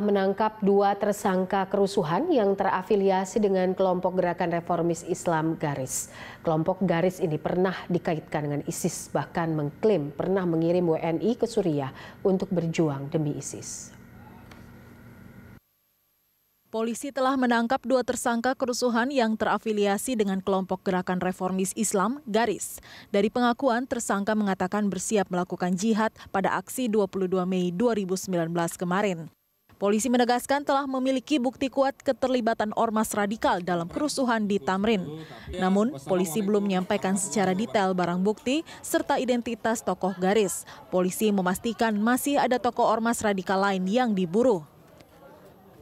menangkap dua tersangka kerusuhan yang terafiliasi dengan kelompok gerakan reformis Islam Garis. Kelompok Garis ini pernah dikaitkan dengan ISIS, bahkan mengklaim pernah mengirim WNI ke Suriah untuk berjuang demi ISIS. Polisi telah menangkap dua tersangka kerusuhan yang terafiliasi dengan kelompok gerakan reformis Islam, Garis. Dari pengakuan, tersangka mengatakan bersiap melakukan jihad pada aksi 22 Mei 2019 kemarin. Polisi menegaskan telah memiliki bukti kuat keterlibatan ormas radikal dalam kerusuhan di Tamrin. Namun, polisi belum menyampaikan secara detail barang bukti serta identitas tokoh garis. Polisi memastikan masih ada tokoh ormas radikal lain yang diburu.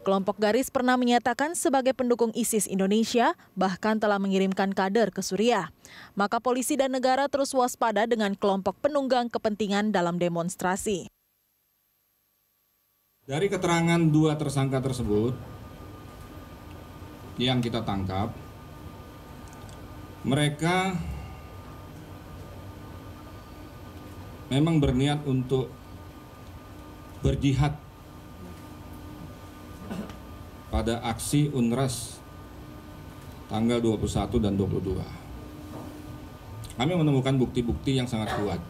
Kelompok garis pernah menyatakan sebagai pendukung ISIS Indonesia, bahkan telah mengirimkan kader ke Suriah. Maka polisi dan negara terus waspada dengan kelompok penunggang kepentingan dalam demonstrasi. Dari keterangan dua tersangka tersebut yang kita tangkap, mereka memang berniat untuk berjihad pada aksi UNRAS tanggal 21 dan 22. Kami menemukan bukti-bukti yang sangat kuat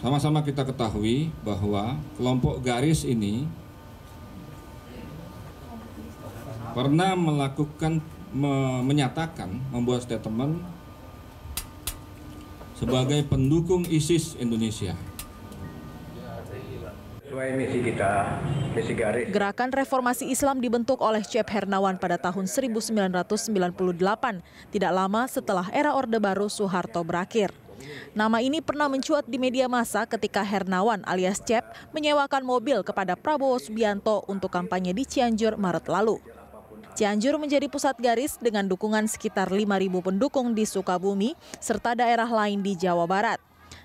sama-sama kita ketahui bahwa kelompok garis ini pernah melakukan me, menyatakan membuat statement sebagai pendukung ISIS Indonesia. Misi kita, misi garis. Gerakan reformasi Islam dibentuk oleh Cep Hernawan pada tahun 1998, tidak lama setelah era Orde Baru Soeharto berakhir. Nama ini pernah mencuat di media massa ketika Hernawan alias Cep menyewakan mobil kepada Prabowo Subianto untuk kampanye di Cianjur Maret lalu. Cianjur menjadi pusat garis dengan dukungan sekitar 5.000 pendukung di Sukabumi serta daerah lain di Jawa Barat.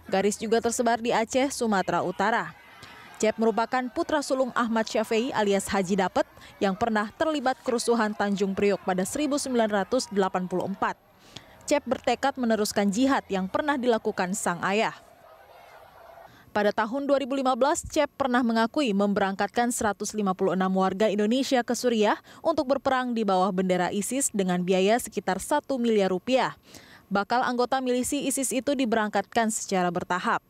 Garis juga tersebar di Aceh, Sumatera Utara. Cep merupakan putra sulung Ahmad Syafiei alias Haji Dapet yang pernah terlibat kerusuhan Tanjung Priok pada 1984. Cep bertekad meneruskan jihad yang pernah dilakukan sang ayah. Pada tahun 2015, Cep pernah mengakui memberangkatkan 156 warga Indonesia ke Suriah untuk berperang di bawah bendera ISIS dengan biaya sekitar 1 miliar rupiah. Bakal anggota milisi ISIS itu diberangkatkan secara bertahap.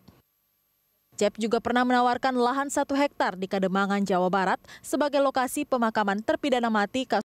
Cep juga pernah menawarkan lahan satu hektar di Kademangan, Jawa Barat sebagai lokasi pemakaman terpidana mati kasus